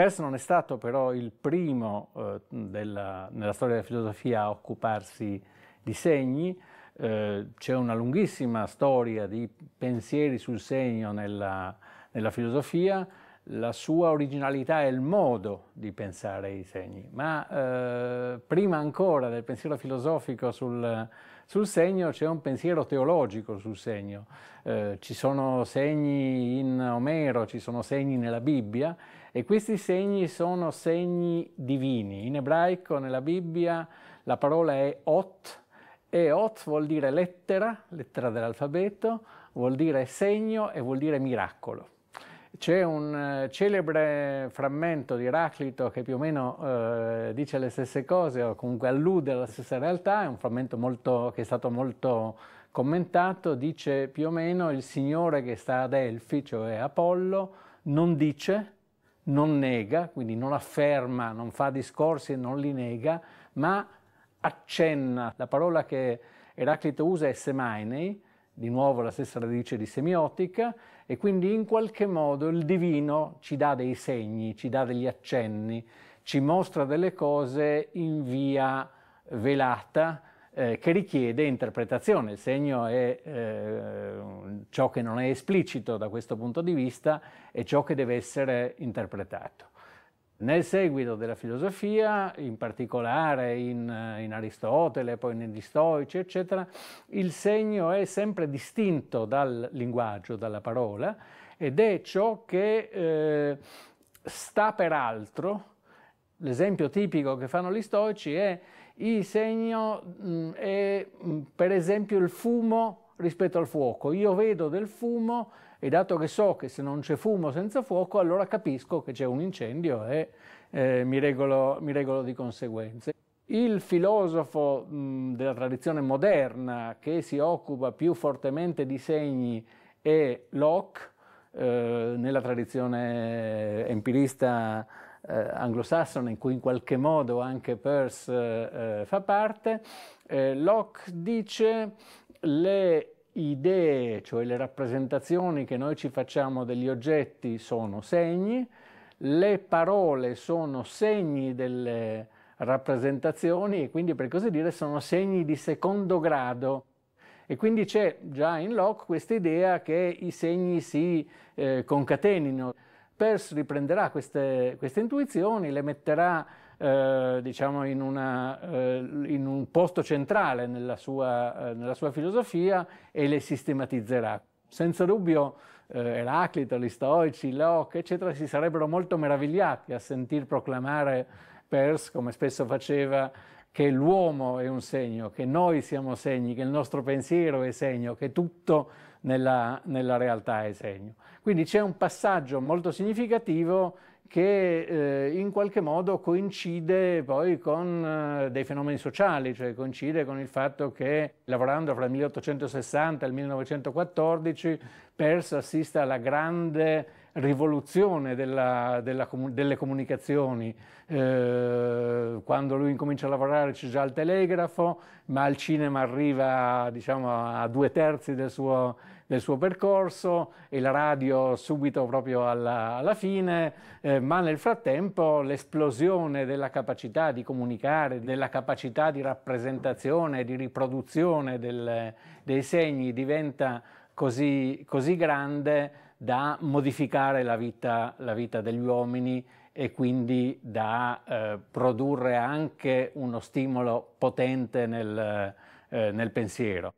Peirce non è stato però il primo eh, della, nella storia della filosofia a occuparsi di segni, eh, c'è una lunghissima storia di pensieri sul segno nella, nella filosofia, la sua originalità è il modo di pensare i segni, ma eh, prima ancora del pensiero filosofico sul, sul segno c'è un pensiero teologico sul segno. Eh, ci sono segni in Omero, ci sono segni nella Bibbia e questi segni sono segni divini. In ebraico nella Bibbia la parola è ot e ot vuol dire lettera, lettera dell'alfabeto, vuol dire segno e vuol dire miracolo. C'è un eh, celebre frammento di Eraclito che più o meno eh, dice le stesse cose o comunque allude alla stessa realtà, è un frammento molto, che è stato molto commentato, dice più o meno il Signore che sta ad Elfi, cioè Apollo, non dice, non nega, quindi non afferma, non fa discorsi e non li nega, ma accenna. La parola che Eraclito usa è semainei, di nuovo la stessa radice di semiotica, e quindi in qualche modo il divino ci dà dei segni, ci dà degli accenni, ci mostra delle cose in via velata eh, che richiede interpretazione. Il segno è eh, ciò che non è esplicito da questo punto di vista e ciò che deve essere interpretato. Nel seguito della filosofia, in particolare in, eh, in Aristotele, poi negli Stoici, eccetera, il segno è sempre distinto dal linguaggio, dalla parola, ed è ciò che eh, sta per altro. L'esempio tipico che fanno gli stoici è il segno, mh, mm, è mh, mm, per esempio il fumo rispetto al fuoco. Io vedo del fumo e dato che so che se non c'è fumo senza fuoco allora capisco che c'è un incendio e eh, mi, regolo, mi regolo di conseguenze. Il filosofo mh, della tradizione moderna che si occupa più fortemente di segni è Locke, eh, nella tradizione empirista eh, anglosassone in cui in qualche modo anche Peirce eh, fa parte. Eh, Locke dice le idee, cioè le rappresentazioni che noi ci facciamo degli oggetti sono segni, le parole sono segni delle rappresentazioni e quindi per così dire sono segni di secondo grado. E quindi c'è già in Locke questa idea che i segni si eh, concatenino. Peirce riprenderà queste, queste intuizioni, le metterà eh, diciamo in, una, eh, in, un posto centrale nella sua, eh, nella sua, filosofia e le sistematizzerà. Senza dubbio eh, Eraclito, gli Stoici, Locke, eccetera, si sarebbero molto meravigliati a sentir proclamare Peirce, come spesso faceva, che l'uomo è un segno, che noi siamo segni, che il nostro pensiero è segno, che tutto nella, nella realtà è segno. Quindi c'è un passaggio molto significativo che eh, in qualche modo coincide poi con eh, dei fenomeni sociali, cioè coincide con il fatto che lavorando fra il 1860 e il 1914 Peirce assiste alla grande rivoluzione della, della, delle comunicazioni. Eh, quando lui incomincia a lavorare c'è già il telegrafo, ma il cinema arriva diciamo, a due terzi del suo, del suo percorso e la radio subito proprio alla, alla fine, eh, ma nel frattempo l'esplosione della capacità di comunicare, della capacità di rappresentazione, di riproduzione del, dei segni diventa così, così grande da modificare la vita, la vita, degli uomini e quindi da eh, produrre anche uno stimolo potente nel, eh, nel pensiero.